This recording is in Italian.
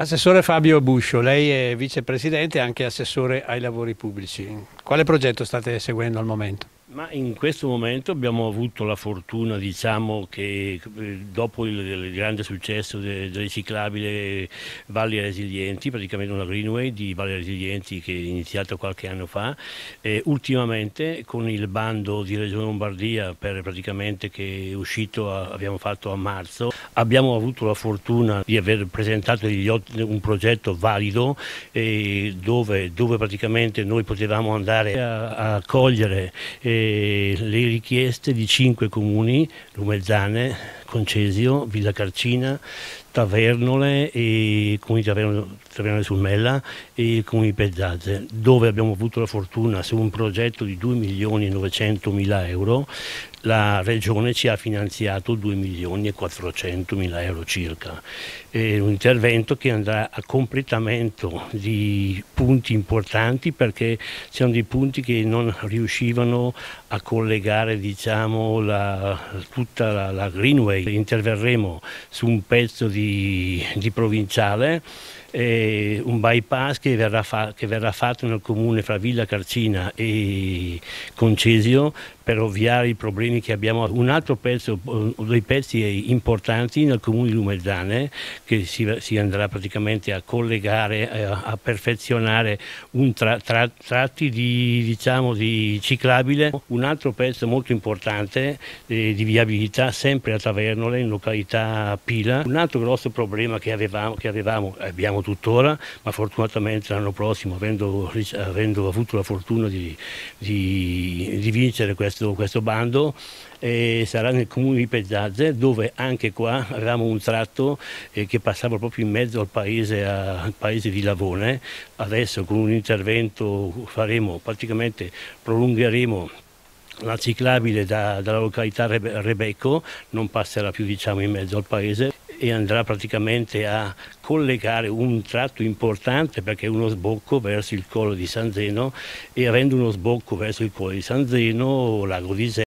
Assessore Fabio Buscio, lei è vicepresidente e anche assessore ai lavori pubblici. Quale progetto state seguendo al momento? Ma in questo momento abbiamo avuto la fortuna, diciamo, che eh, dopo il, il grande successo del de riciclabile Valli Resilienti, praticamente una greenway di Valli Resilienti che è iniziata qualche anno fa, eh, ultimamente con il bando di Regione Lombardia per, che è uscito, a, abbiamo fatto a marzo, abbiamo avuto la fortuna di aver presentato un progetto valido eh, dove, dove, praticamente noi potevamo andare a, a cogliere eh, le richieste di cinque comuni, Lumezzane, Concesio, Villa Carcina, Tavernole e Comuni Tavernole sul Mella e Comuni Pezzate, dove abbiamo avuto la fortuna su un progetto di 2 milioni e 900 mila euro la regione ci ha finanziato 2 milioni e 400 mila euro circa. È un intervento che andrà a completamento di punti importanti perché c'erano dei punti che non riuscivano a collegare diciamo, la, tutta la, la greenway Interverremo su un pezzo di, di provinciale, eh, un bypass che verrà, fa, che verrà, fatto nel comune fra Villa Carcina e Concesio per ovviare i problemi che abbiamo. Un altro pezzo, dei pezzi importanti nel comune di Lumezzane che si, si andrà praticamente a collegare, a, eh, a perfezionare un tra, tra, tratti di, diciamo, di ciclabile. Un altro pezzo molto importante eh, di viabilità sempre attraverso Cernola in località Pila. Un altro grosso problema che avevamo, che avevamo abbiamo tuttora, ma fortunatamente l'anno prossimo, avendo, avendo, avuto la fortuna di, di, di vincere questo, questo bando, eh, sarà nel comune di Pezzazze dove anche qua avevamo un tratto eh, che passava proprio in mezzo al paese, a, al paese, di Lavone. Adesso con un intervento faremo, praticamente prolungheremo la ciclabile da, dalla località Rebecco non passerà più diciamo, in mezzo al paese e andrà praticamente a collegare un tratto importante perché è uno sbocco verso il collo di San Zeno e avendo uno sbocco verso il collo di San Zeno, Lago di Zeno